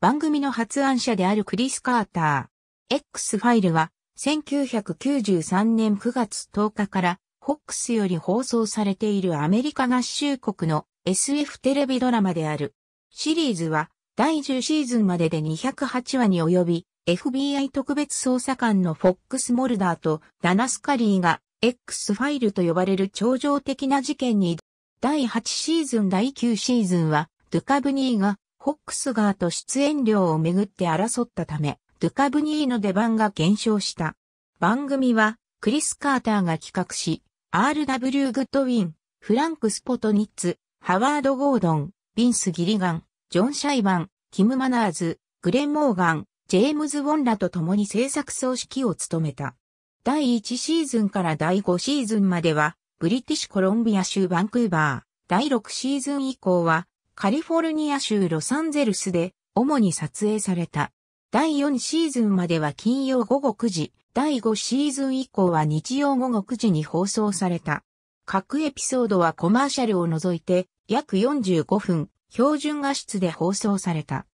番組の発案者であるクリス・カーター。X ファイルは1993年9月10日から FOX より放送されているアメリカ合衆国の SF テレビドラマである。シリーズは第10シーズンまでで208話に及び、FBI 特別捜査官のフォックス・モルダーとダナスカリーが X ファイルと呼ばれる超常的な事件に第8シーズン第9シーズンはドゥカブニーがホックスガーと出演料をめぐって争ったため、ドゥカブニーの出番が減少した。番組は、クリス・カーターが企画し、R.W. グッドウィン、フランク・スポトニッツ、ハワード・ゴードン、ビンス・ギリガン、ジョン・シャイバン、キム・マナーズ、グレン・モーガン、ジェームズ・ウォンらと共に制作総指揮を務めた。第1シーズンから第5シーズンまでは、ブリティッシュコロンビア州バンクーバー、第6シーズン以降は、カリフォルニア州ロサンゼルスで主に撮影された。第4シーズンまでは金曜午後9時、第5シーズン以降は日曜午後9時に放送された。各エピソードはコマーシャルを除いて約45分、標準画質で放送された。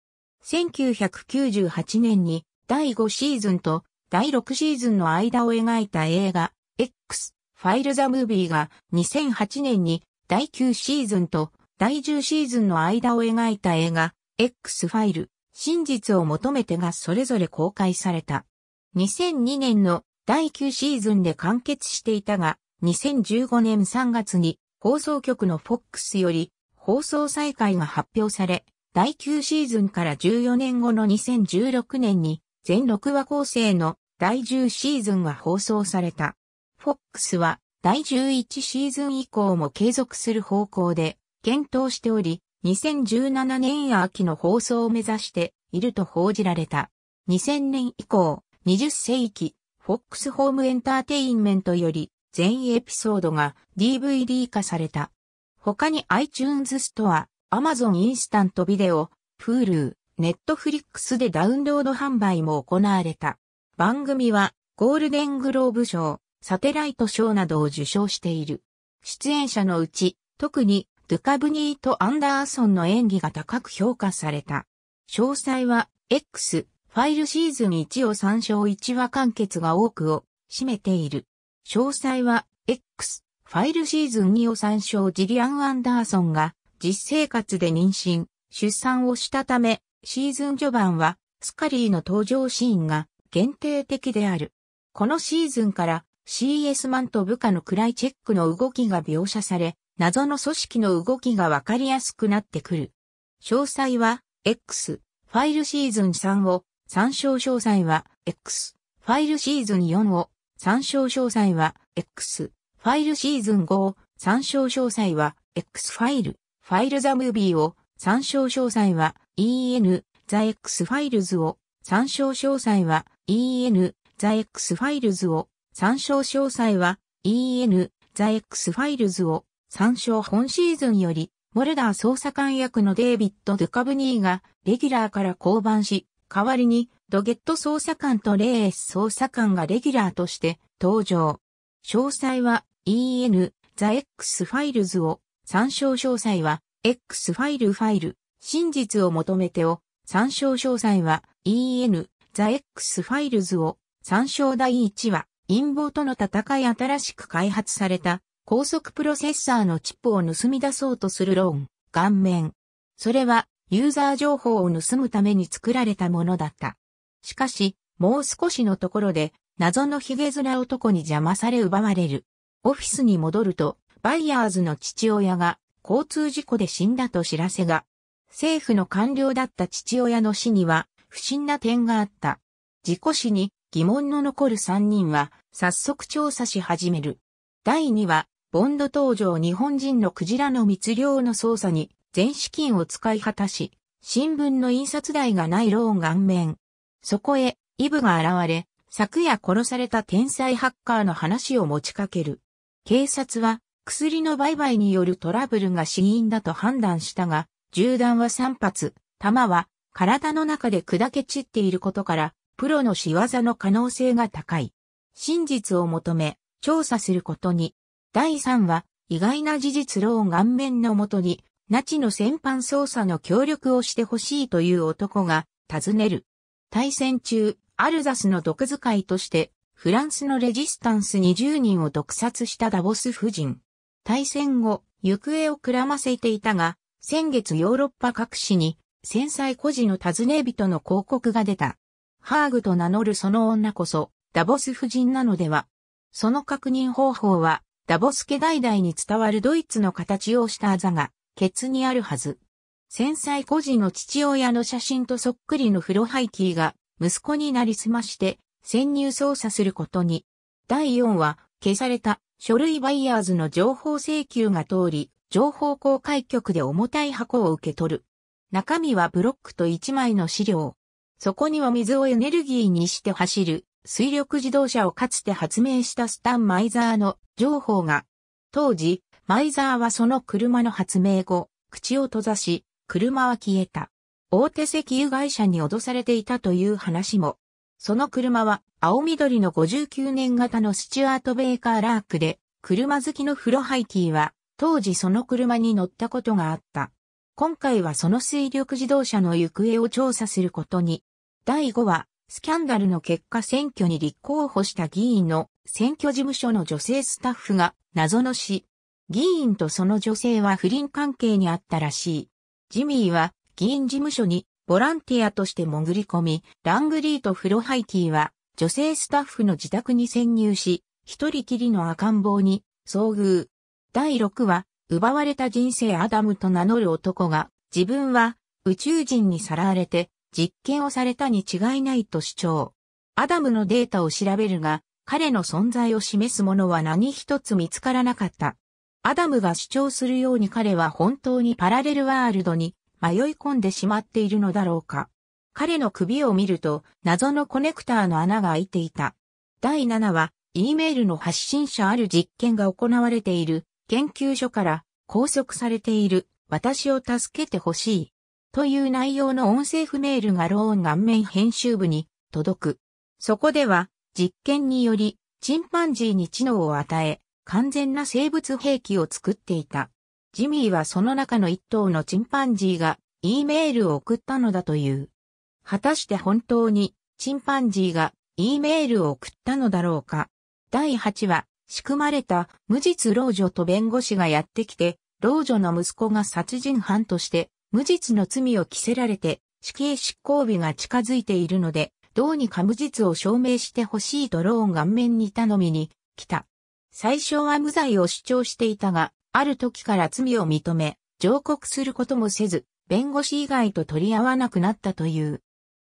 1998年に第5シーズンと第6シーズンの間を描いた映画 X ファイルザムービーが2008年に第9シーズンと第10シーズンの間を描いた映画、X ファイル、真実を求めてがそれぞれ公開された。2002年の第9シーズンで完結していたが、2015年3月に放送局の FOX より放送再開が発表され、第9シーズンから14年後の2016年に全6話構成の第10シーズンが放送された。FOX は第11シーズン以降も継続する方向で検討しており、2017年秋の放送を目指していると報じられた。2000年以降、20世紀、FOX ホームエンターテインメントより全エピソードが DVD 化された。他に iTunes ストア、Amazon インスタントビデオ、Hulu、Netflix でダウンロード販売も行われた。番組はゴールデングローブ賞、サテライト賞などを受賞している。出演者のうち、特にドゥカブニーとアンダーソンの演技が高く評価された。詳細は X ファイルシーズン1を参照1話完結が多くを占めている。詳細は X ファイルシーズン2を参照ジリアン・アンダーソンが実生活で妊娠、出産をしたため、シーズン序盤はスカリーの登場シーンが限定的である。このシーズンから CS マンと部下のクライチェックの動きが描写され、謎の組織の動きがわかりやすくなってくる。詳細は、X、ファイルシーズン3を、参照詳細は、X、ファイルシーズン4を、参照詳細は、X、ファイルシーズン5を、参照詳細は、X ファイル、ファイルザムービーを、参照詳細は、EN、ザ X ファイルズを、参照詳細は、EN、ザ X ファイルズを、参照詳細は、EN、ザ X ファイルズを、参照本シーズンより、モルダー捜査官役のデイビッド・ドゥカブニーがレギュラーから降板し、代わりにドゲット捜査官とレース捜査官がレギュラーとして登場。詳細は EN、ザ・ X ファイルズを、参照詳細は X ファイルファイル、真実を求めてを、参照詳細は EN、ザ・ X ファイルズを、参照第1話、陰謀との戦い新しく開発された高速プロセッサーのチップを盗み出そうとするローン、顔面。それは、ユーザー情報を盗むために作られたものだった。しかし、もう少しのところで、謎のヒゲ面男に邪魔され奪われる。オフィスに戻ると、バイヤーズの父親が、交通事故で死んだと知らせが、政府の官僚だった父親の死には、不審な点があった。事故死に疑問の残る三人は、早速調査し始める。第二話、ボンド登場日本人のクジラの密漁の捜査に全資金を使い果たし、新聞の印刷代がないローン顔面。そこへ、イブが現れ、昨夜殺された天才ハッカーの話を持ちかける。警察は、薬の売買によるトラブルが死因だと判断したが、銃弾は3発、弾は体の中で砕け散っていることから、プロの仕業の可能性が高い。真実を求め、調査することに第3話、意外な事実論顔面のもとに、ナチの戦犯捜査の協力をしてほしいという男が、尋ねる。対戦中、アルザスの毒使いとして、フランスのレジスタンス20人を毒殺したダボス夫人。対戦後、行方をくらませていたが、先月ヨーロッパ各地に、戦災孤児の尋ね人の広告が出た。ハーグと名乗るその女こそ、ダボス夫人なのでは。その確認方法は、ダボスケ代々に伝わるドイツの形をしたあざが、ケツにあるはず。戦災孤児の父親の写真とそっくりの風呂ハイキーが、息子になりすまして、潜入捜査することに。第4話、消された、書類バイヤーズの情報請求が通り、情報公開局で重たい箱を受け取る。中身はブロックと1枚の資料。そこには水をエネルギーにして走る水力自動車をかつて発明したスタン・マイザーの情報が、当時、マイザーはその車の発明後、口を閉ざし、車は消えた。大手石油会社に脅されていたという話も。その車は青緑の59年型のスチュアート・ベイカー・ラークで、車好きのフロハイティは当時その車に乗ったことがあった。今回はその水力自動車の行方を調査することに。第5話、スキャンダルの結果選挙に立候補した議員の選挙事務所の女性スタッフが謎の死。議員とその女性は不倫関係にあったらしい。ジミーは議員事務所にボランティアとして潜り込み、ラングリーとフロハイティは女性スタッフの自宅に潜入し、一人きりの赤ん坊に遭遇。第6話、奪われた人生アダムと名乗る男が自分は宇宙人にさらわれて実験をされたに違いないと主張。アダムのデータを調べるが、彼の存在を示すものは何一つ見つからなかった。アダムが主張するように彼は本当にパラレルワールドに迷い込んでしまっているのだろうか。彼の首を見ると謎のコネクターの穴が開いていた。第7話、E メールの発信者ある実験が行われている研究所から拘束されている私を助けてほしいという内容の音声不メールがローン顔面編集部に届く。そこでは実験によりチンパンジーに知能を与え完全な生物兵器を作っていた。ジミーはその中の一頭のチンパンジーが E メールを送ったのだという。果たして本当にチンパンジーが E メールを送ったのだろうか。第8話、仕組まれた無実老女と弁護士がやってきて、老女の息子が殺人犯として無実の罪を着せられて、死刑執行日が近づいているので、どうにか無実を証明してほしいドローン顔面に頼みに来た。最初は無罪を主張していたが、ある時から罪を認め、上告することもせず、弁護士以外と取り合わなくなったという。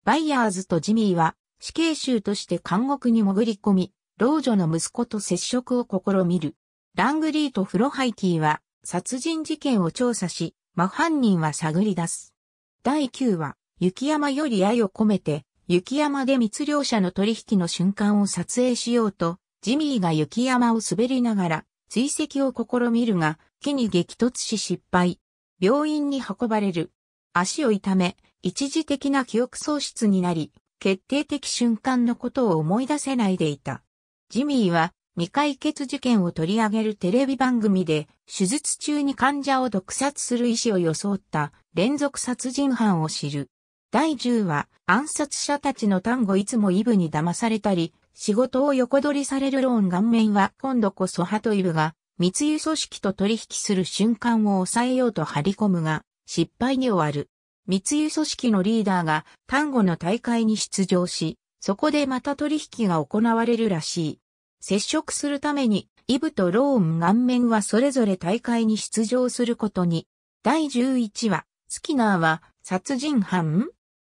バイヤーズとジミーは死刑囚として監獄に潜り込み、老女の息子と接触を試みる。ラングリーとフロハイティは殺人事件を調査し、真犯人は探り出す。第9話、雪山より愛を込めて、雪山で密漁者の取引の瞬間を撮影しようと、ジミーが雪山を滑りながら、追跡を試みるが、木に激突し失敗。病院に運ばれる。足を痛め、一時的な記憶喪失になり、決定的瞬間のことを思い出せないでいた。ジミーは未解決事件を取り上げるテレビ番組で、手術中に患者を毒殺する医師を装った連続殺人犯を知る。第10話、暗殺者たちの単語いつもイブに騙されたり、仕事を横取りされるローン顔面は今度こそハトイブが密輸組織と取引する瞬間を抑えようと張り込むが、失敗に終わる。密輸組織のリーダーが単語の大会に出場し、そこでまた取引が行われるらしい。接触するために、イブとローン顔面はそれぞれ大会に出場することに。第11話、スキナーは殺人犯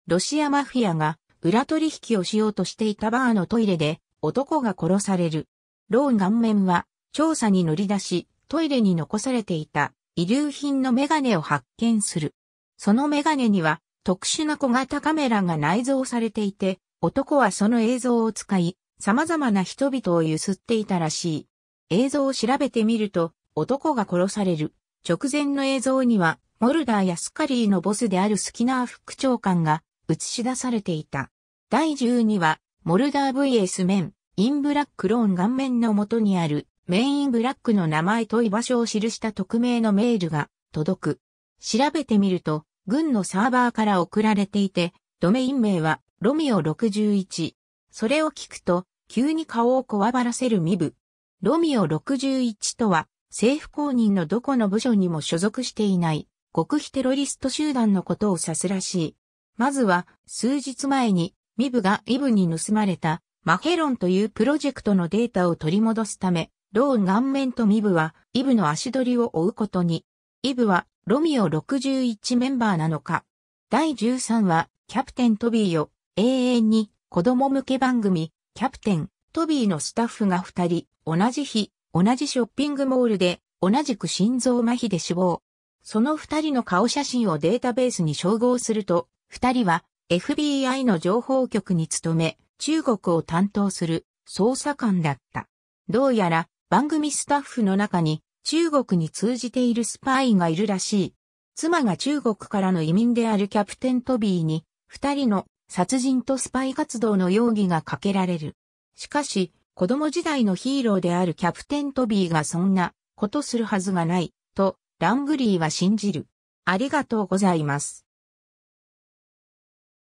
ロシアマフィアが裏取引をしようとしていたバーのトイレで男が殺される。ローン顔面は調査に乗り出し、トイレに残されていた遺留品のメガネを発見する。そのメガネには特殊な小型カメラが内蔵されていて、男はその映像を使い、様々な人々を揺すっていたらしい。映像を調べてみると、男が殺される。直前の映像には、モルダーやスカリーのボスであるスキナー副長官が映し出されていた。第12話、モルダー VS メン、インブラックローン顔面の元にある、メインブラックの名前と居場所を記した匿名のメールが届く。調べてみると、軍のサーバーから送られていて、ドメイン名はロミオ61。それを聞くと、急に顔をこわばらせる身分。ロミオ61とは、政府公認のどこの部署にも所属していない、極秘テロリスト集団のことを指すらしい。まずは、数日前に、ミブがイブに盗まれた、マヘロンというプロジェクトのデータを取り戻すため、ローン顔面とミブは、イブの足取りを追うことに。イブは、ロミオ61メンバーなのか。第13話、キャプテントビーよ、永遠に、子供向け番組、キャプテン、トビーのスタッフが二人、同じ日、同じショッピングモールで、同じく心臓麻痺で死亡。その二人の顔写真をデータベースに照合すると、二人は FBI の情報局に勤め、中国を担当する捜査官だった。どうやら番組スタッフの中に中国に通じているスパイがいるらしい。妻が中国からの移民であるキャプテントビーに、二人の殺人とスパイ活動の容疑がかけられる。しかし、子供時代のヒーローであるキャプテントビーがそんなことするはずがない、と、ラングリーは信じる。ありがとうございます。